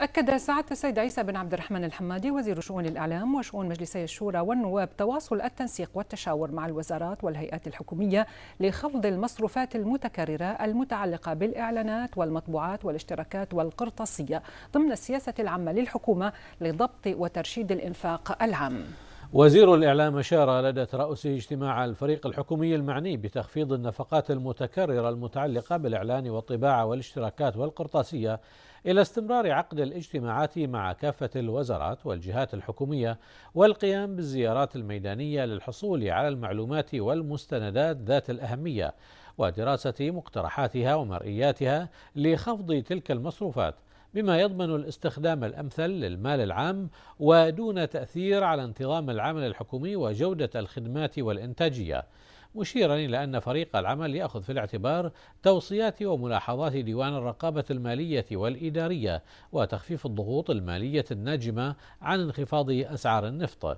أكد سعادة السيد عيسى بن عبد الرحمن الحمادي وزير شؤون الإعلام وشؤون مجلسي الشورى والنواب تواصل التنسيق والتشاور مع الوزارات والهيئات الحكومية لخفض المصروفات المتكررة المتعلقة بالإعلانات والمطبوعات والاشتراكات والقرطاسية ضمن السياسة العامة للحكومة لضبط وترشيد الإنفاق العام. وزير الإعلام أشار لدى ترأس اجتماع الفريق الحكومي المعني بتخفيض النفقات المتكررة المتعلقة بالإعلان والطباعة والاشتراكات والقرطاسية إلى استمرار عقد الاجتماعات مع كافة الوزارات والجهات الحكومية والقيام بالزيارات الميدانية للحصول على المعلومات والمستندات ذات الأهمية ودراسة مقترحاتها ومرئياتها لخفض تلك المصروفات بما يضمن الاستخدام الامثل للمال العام ودون تاثير على انتظام العمل الحكومي وجوده الخدمات والانتاجيه مشيرا إلى أن فريق العمل يأخذ في الاعتبار توصيات وملاحظات ديوان الرقابة المالية والإدارية وتخفيف الضغوط المالية الناجمة عن انخفاض أسعار النفط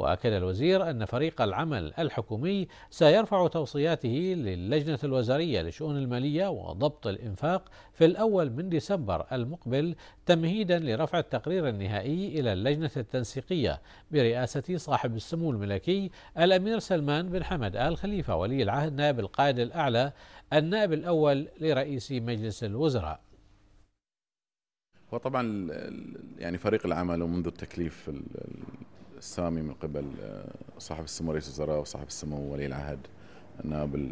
واكد الوزير ان فريق العمل الحكومي سيرفع توصياته للجنه الوزاريه لشؤون الماليه وضبط الانفاق في الاول من ديسمبر المقبل تمهيدا لرفع التقرير النهائي الى اللجنه التنسيقيه برئاسه صاحب السمو الملكي الامير سلمان بن حمد ال خليفه ولي العهد نائب القائد الاعلى النائب الاول لرئيس مجلس الوزراء. وطبعا يعني فريق العمل ومنذ التكليف السامي من قبل آه، صاحب السمو رئيس الوزراء وصاحب السمو ولي العهد النائب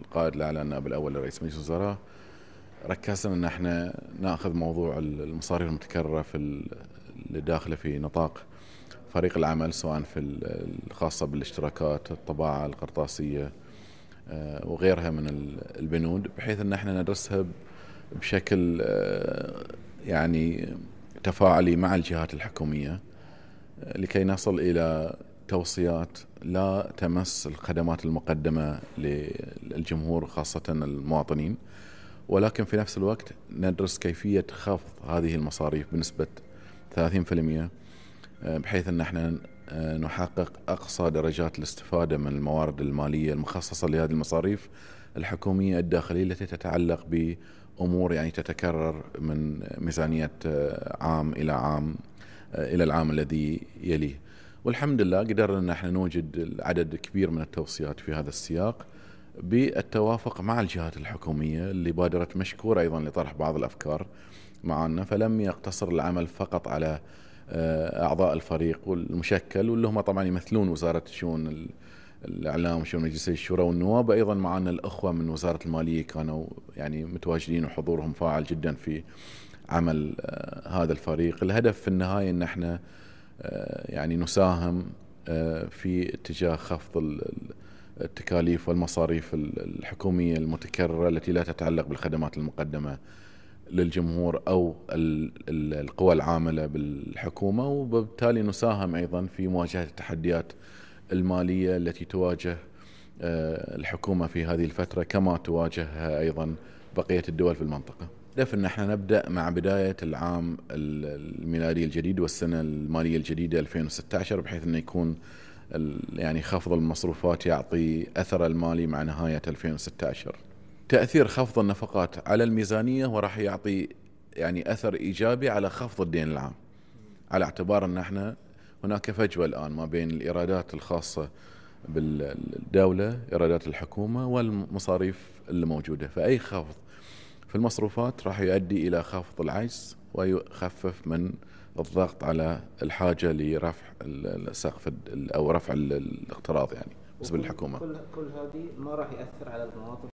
القائد الاعلى النائب الاول لرئيس مجلس الوزراء ركزنا ان احنا ناخذ موضوع المصاريف المتكرره في اللي داخله في نطاق فريق العمل سواء في الخاصه بالاشتراكات، الطباعه القرطاسيه آه، وغيرها من البنود بحيث ان احنا ندرسها بشكل آه، يعني تفاعلي مع الجهات الحكوميه لكي نصل الى توصيات لا تمس الخدمات المقدمه للجمهور خاصه المواطنين ولكن في نفس الوقت ندرس كيفيه خفض هذه المصاريف بنسبه 30% بحيث ان احنا آه، نحقق اقصى درجات الاستفاده من الموارد الماليه المخصصه لهذه المصاريف الحكوميه الداخليه التي تتعلق بامور يعني تتكرر من ميزانيه آه، عام الى عام آه، الى العام الذي يليه. والحمد لله قدرنا ان احنا نوجد عدد كبير من التوصيات في هذا السياق بالتوافق مع الجهات الحكوميه اللي بادرت مشكوره ايضا لطرح بعض الافكار معنا فلم يقتصر العمل فقط على آه، اعضاء الفريق والمشكل واللي هم طبعا يمثلون وزاره شؤون الاعلام وشؤون مجلس الشورى والنواب ايضا معنا الاخوه من وزاره الماليه كانوا يعني متواجدين وحضورهم فاعل جدا في عمل آه، هذا الفريق الهدف في النهاية أن احنا آه، يعني نساهم آه، في اتجاه خفض التكاليف والمصاريف الحكومية المتكررة التي لا تتعلق بالخدمات المقدمة للجمهور أو القوى العاملة بالحكومة وبالتالي نساهم أيضا في مواجهة التحديات المالية التي تواجه الحكومة في هذه الفترة كما تواجهها أيضا بقية الدول في المنطقة الهدف ان احنا نبدا مع بدايه العام الميلادي الجديد والسنه الماليه الجديده 2016 بحيث انه يكون يعني خفض المصروفات يعطي اثر المالي مع نهايه 2016 تاثير خفض النفقات على الميزانيه وراح يعطي يعني اثر ايجابي على خفض الدين العام على اعتبار ان احنا هناك فجوه الان ما بين الايرادات الخاصه بالدوله ايرادات الحكومه والمصاريف اللي موجوده فاي خفض في المصروفات راح يؤدي إلى خفض العجز ويخفف من الضغط على الحاجة لرفع السقف أو رفع الاقتراض يعني بالنسبه للحكومه كل كل هذه ما راح ياثر على المواطن